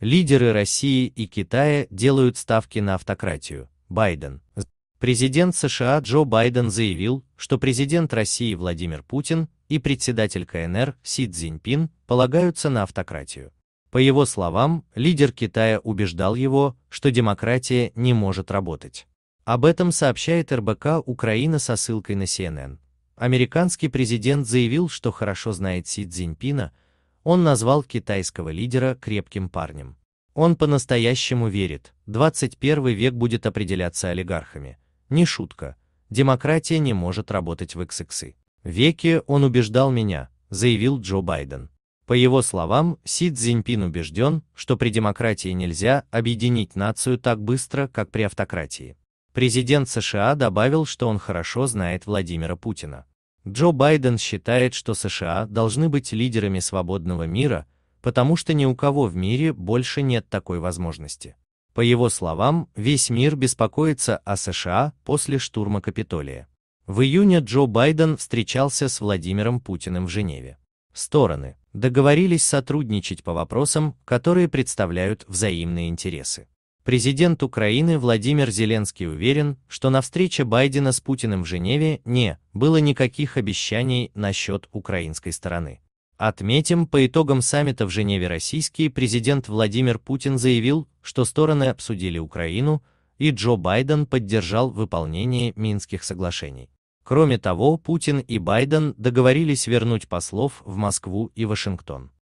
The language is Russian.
Лидеры России и Китая делают ставки на автократию. Байден. Президент США Джо Байден заявил, что президент России Владимир Путин и председатель КНР Си Цзиньпин полагаются на автократию. По его словам, лидер Китая убеждал его, что демократия не может работать. Об этом сообщает РБК Украина со ссылкой на CNN. Американский президент заявил, что хорошо знает Си Цзиньпина, он назвал китайского лидера крепким парнем. Он по-настоящему верит, 21 век будет определяться олигархами. Не шутка, демократия не может работать в XXI. Веке он убеждал меня, заявил Джо Байден. По его словам, Си Цзиньпин убежден, что при демократии нельзя объединить нацию так быстро, как при автократии. Президент США добавил, что он хорошо знает Владимира Путина. Джо Байден считает, что США должны быть лидерами свободного мира, потому что ни у кого в мире больше нет такой возможности. По его словам, весь мир беспокоится о США после штурма Капитолия. В июне Джо Байден встречался с Владимиром Путиным в Женеве. Стороны договорились сотрудничать по вопросам, которые представляют взаимные интересы. Президент Украины Владимир Зеленский уверен, что на встрече Байдена с Путиным в Женеве не было никаких обещаний насчет украинской стороны. Отметим, по итогам саммита в Женеве российский президент Владимир Путин заявил, что стороны обсудили Украину, и Джо Байден поддержал выполнение Минских соглашений. Кроме того, Путин и Байден договорились вернуть послов в Москву и Вашингтон.